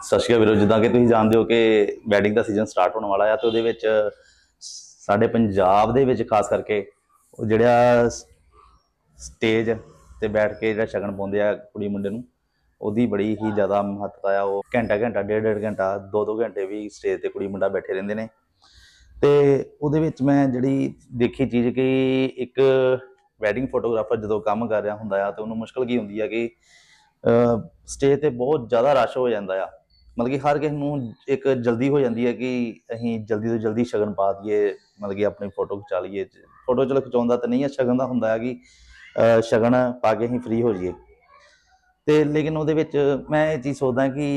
ਸਤਿ ਸ਼੍ਰੀ ਅਕਾਲ ਵੀਰੋ ਜਿੱਦਾਂ ਕਿ ਤੁਸੀਂ ਜਾਣਦੇ ਹੋ ਕਿ ਵੈਡਿੰਗ ਦਾ ਸੀਜ਼ਨ ਸਟਾਰਟ ਹੋਣ ਵਾਲਾ ਆ ਤੇ ਉਹਦੇ ਵਿੱਚ ਸਾਡੇ ਪੰਜਾਬ ਦੇ ਵਿੱਚ ਖਾਸ ਕਰਕੇ ਉਹ ਜਿਹੜਾ ਸਟੇਜ ਤੇ ਬੈਠ ਕੇ ਜਿਹੜਾ ਸ਼ਗਨ ਪਾਉਂਦੇ ਆ ਕੁੜੀ ਮੁੰਡੇ ਨੂੰ ਉਹਦੀ ਬੜੀ ਹੀ ਜ਼ਿਆਦਾ ਮਹੱਤਤਾ ਆ ਉਹ ਘੰਟਾ ਘੰਟਾ ਡੇਢ ਡੇਢ ਘੰਟਾ ਦੋ ਦੋ ਘੰਟੇ ਵੀ ਸਟੇਜ ਤੇ ਕੁੜੀ ਮੁੰਡਾ ਬੈਠੇ ਰਹਿੰਦੇ ਨੇ ਤੇ ਉਹਦੇ ਵਿੱਚ ਮੈਂ ਜਿਹੜੀ ਦੇਖੀ ਚੀਜ਼ ਕਿ ਇੱਕ ਵੈਡਿੰਗ ਫੋਟੋਗ੍ਰਾਫਰ ਜਦੋਂ ਕੰਮ ਕਰ ਰਿਹਾ ਹੁੰਦਾ ਆ ਤੇ ਉਹਨੂੰ ਮੁਸ਼ਕਲ ਕੀ ਹੁੰਦੀ ਆ ਕਿ ਸਟੇਜ ਤੇ ਬਹੁਤ ਜ਼ਿਆਦਾ ਰਸ਼ ਹੋ ਜਾਂਦਾ ਆ ਮਤਲਬ ਕਿ ਹਰ ਕਿਸੇ ਨੂੰ ਇੱਕ ਜਲਦੀ ਹੋ ਜਾਂਦੀ ਹੈ ਕਿ ਅਸੀਂ ਜਲਦੀ ਤੋਂ ਜਲਦੀ ਸ਼ਗਨ ਪਾ ਦਈਏ ਮਤਲਬ ਕਿ ਆਪਣੀ ਫੋਟੋ ਖਿਚਾ ਲਈਏ ਫੋਟੋ ਚ ਲਖਚਾਉਂਦਾ ਤਾਂ ਨਹੀਂ ਹੈ ਸ਼ਗਨ ਦਾ ਹੁੰਦਾ ਹੈ ਕਿ ਸ਼ਗਨ ਪਾ ਕੇ ਅਸੀਂ ਫ੍ਰੀ ਹੋ ਜਾਈਏ ਤੇ ਲੇਕਿਨ ਉਹਦੇ ਵਿੱਚ ਮੈਂ ਇਹ ਚੀਜ਼ ਸੋਚਦਾ ਕਿ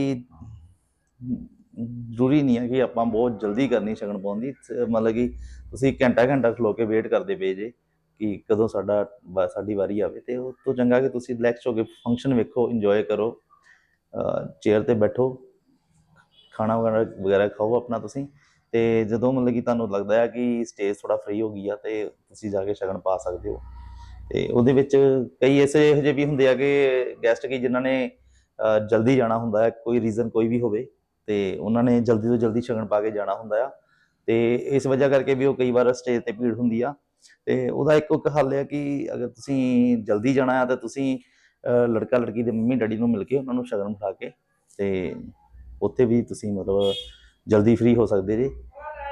ਜ਼ਰੂਰੀ ਨਹੀਂ ਹੈ ਕਿ ਆਪਾਂ ਬਹੁਤ ਜਲਦੀ ਕਰਨੀ ਸ਼ਗਨ ਪਾਉਣ ਦੀ ਮਤਲਬ ਕਿ ਤੁਸੀਂ ਘੰਟਾ ਘੰਟਾ ਖਲੋ ਕੇ ਵੇਟ ਕਰਦੇ ਪਏ ਜੇ ਕਿ ਕਦੋਂ ਸਾਡਾ ਸਾਡੀ ਵਾਰੀ ਆਵੇ ਤੇ ਉਹ ਤੋਂ ਚੰਗਾ ਕਿ ਤੁਸੀਂ ਰਿਲੈਕਸ ਹੋ ਕੇ ਫੰਕਸ਼ਨ ਵੇਖੋ ਇੰਜੋਏ ਕਰੋ ਚੇਅਰ ਤੇ ਬੈਠੋ ਖਾਣਾ ਵਗੈਰਾ ਵਗੈਰਾ ਖਾਓ ਆਪਣਾ ਤੁਸੀਂ ਤੇ ਜਦੋਂ ਮਤਲਬ ਕਿ ਤੁਹਾਨੂੰ ਲੱਗਦਾ ਹੈ ਕਿ ਸਟੇਜ ਥੋੜਾ ਫ੍ਰੀ ਹੋ ਗਈ ਆ ਤੇ ਤੁਸੀਂ ਜਾ ਕੇ ਸ਼ਗਨ ਪਾ ਸਕਦੇ ਹੋ ਤੇ ਉਹਦੇ ਵਿੱਚ ਕਈ ਐਸੇ ਇਹੋ ਜਿਹੇ ਵੀ ਹੁੰਦੇ ਆ ਕਿ ਗੈਸਟ ਕੀ ਜਿਨ੍ਹਾਂ ਨੇ ਜਲਦੀ ਜਾਣਾ ਹੁੰਦਾ ਹੈ ਕੋਈ ਰੀਜ਼ਨ ਕੋਈ ਵੀ ਹੋਵੇ ਤੇ ਉਹਨਾਂ ਨੇ ਜਲਦੀ ਤੋਂ ਜਲਦੀ ਸ਼ਗਨ ਪਾ ਕੇ ਜਾਣਾ ਹੁੰਦਾ ਆ ਤੇ ਇਸ ਵਜ੍ਹਾ ਕਰਕੇ ਵੀ ਉਹ ਕਈ ਵਾਰ ਸਟੇਜ ਤੇ ਭੀੜ ਹੁੰਦੀ ਆ ਤੇ ਉਹਦਾ ਇੱਕ ਇੱਕ ਹੱਲ ਹੈ ਕਿ ਅਗਰ ਤੁਸੀਂ ਜਲਦੀ ਜਾਣਾ ਆ ਤਾਂ ਤੁਸੀਂ ਲੜਕਾ ਲੜਕੀ ਦੇ ਮੰਮੀ ਡੈਡੀ ਨੂੰ ਮਿਲ ਕੇ ਉਹਨਾਂ ਨੂੰ ਸ਼ਗਨ ਫੜਾ ਕੇ ਤੇ ਉੱਥੇ ਵੀ ਤੁਸੀਂ ਮਤਲਬ ਜਲਦੀ ਫ੍ਰੀ ਹੋ ਸਕਦੇ ਜੀ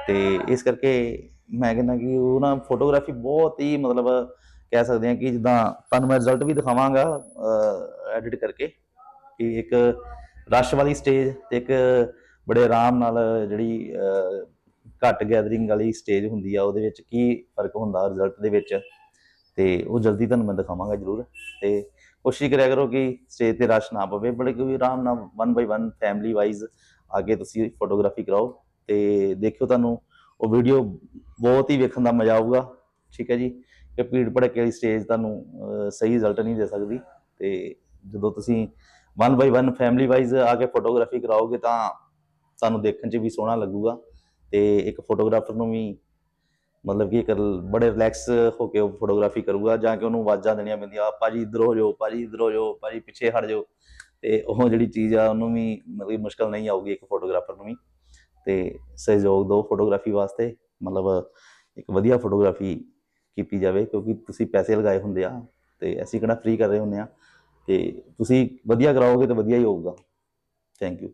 ਤੇ ਇਸ ਕਰਕੇ ਮੈਂ ਕਹਿੰਦਾ ਕਿ ਉਹ ਨਾ ਫੋਟੋਗ੍ਰਾਫੀ ਬਹੁਤ ਹੀ ਮਤਲਬ ਕਹਿ ਸਕਦੇ ਹਾਂ ਕਿ ਜਿੱਦਾਂ ਤੁਹਾਨੂੰ ਮੈਂ ਰਿਜ਼ਲਟ ਵੀ ਦਿਖਾਵਾਂਗਾ ਐਡਿਟ ਕਰਕੇ ਕਿ ਇੱਕ ਰਸ਼ ਵਾਲੀ ਸਟੇਜ ਤੇ ਇੱਕ ਬੜੇ ਆਰਾਮ ਨਾਲ ਜਿਹੜੀ ਘੱਟ ਗੈਦਰਿੰਗ ਵਾਲੀ ਸਟੇਜ ਹੁੰਦੀ ਆ ਉਹਦੇ ਵਿੱਚ ਕੀ ਫਰਕ ਹੁੰਦਾ ਰਿਜ਼ਲਟ ਦੇ ਵਿੱਚ ਤੇ ਉਹ ਜਲਦੀ ਤੁਹਾਨੂੰ ਮੈਂ ਦਿਖਾਵਾਂਗਾ ਜ਼ਰੂਰ ਤੇ ਕੋਸ਼ਿਸ਼ ਕਰਿਆ ਕਰੋ ਕਿ ਸਟੇਜ ਤੇ ਰਸ਼ ਨਾ ਪਵੇ ਬੜੇ ਕਿ ਆਰਾਮ ਨਾਲ one by one family wise ਅੱਗੇ ਤੁਸੀਂ ਫੋਟੋਗ੍ਰਾਫੀ ਕਰਾਓ ਤੇ ਦੇਖਿਓ ਤੁਹਾਨੂੰ ਉਹ ਵੀਡੀਓ ਬਹੁਤ ਹੀ ਵੇਖਣ ਦਾ ਮਜ਼ਾ ਆਊਗਾ ਠੀਕ ਹੈ ਜੀ ਕਿ ਭੀੜ ਭੜਕੇ ਵਾਲੀ ਸਟੇਜ ਤੁਹਾਨੂੰ ਸਹੀ ਰਿਜ਼ਲਟ ਨਹੀਂ ਦੇ ਸਕਦੀ ਤੇ ਜਦੋਂ ਤੁਸੀਂ one by one family wise ਆ ਕੇ ਫੋਟੋਗ੍ਰਾਫੀ ਕਰਾਓਗੇ ਤਾਂ ਤੁਹਾਨੂੰ ਦੇਖਣ 'ਚ ਵੀ ਸੋਹਣਾ ਲੱਗੂਗਾ ਤੇ ਇੱਕ ਫੋਟੋਗ੍ਰਾਫਰ ਨੂੰ ਵੀ ਮਤਲਬ ਕਿ ਇੱਕ ਬੜੇ ਰਿਲੈਕਸ ਹੋ ਕੇ ਉਹ ਫੋਟੋਗ੍ਰਾਫੀ ਕਰੂਗਾ ਜਾਂ ਕਿ ਉਹਨੂੰ ਆਵਾਜ਼ਾਂ ਦੇਣੀਆਂ ਮਿਲਦੀਆਂ ਆ ਪਾਜੀ ਇਧਰ ਹੋ ਜਾਓ ਪਾਜੀ ਇਧਰ ਹੋ ਜਾਓ ਪਾਜੀ ਪਿੱਛੇ ਹਟ ਜਾਓ ਤੇ ਉਹ ਜਿਹੜੀ ਚੀਜ਼ ਆ ਉਹਨੂੰ ਵੀ ਮਤਲਬ ਕਿ ਮੁਸ਼ਕਲ ਨਹੀਂ ਆਊਗੀ ਇੱਕ ਫੋਟੋਗ੍ਰਾਫਰ ਨੂੰ ਵੀ ਤੇ ਸਹਿਯੋਗ ਦਿਓ ਫੋਟੋਗ੍ਰਾਫੀ ਵਾਸਤੇ ਮਤਲਬ ਇੱਕ ਵਧੀਆ ਫੋਟੋਗ੍ਰਾਫੀ ਕੀਤੀ ਜਾਵੇ ਕਿਉਂਕਿ ਤੁਸੀਂ ਪੈਸੇ ਲਗਾਏ ਹੁੰਦੇ ਆ ਤੇ ਅਸੀਂ ਕਿਹੜਾ ਫ੍ਰੀ ਕਰ ਰਹੇ ਹੁੰਦੇ ਆ ਤੇ ਤੁਸੀਂ ਵਧੀਆ ਕਰਾਓਗੇ ਤਾਂ ਵਧੀਆ ਹੀ ਹੋਊਗਾ ਥੈਂਕ ਯੂ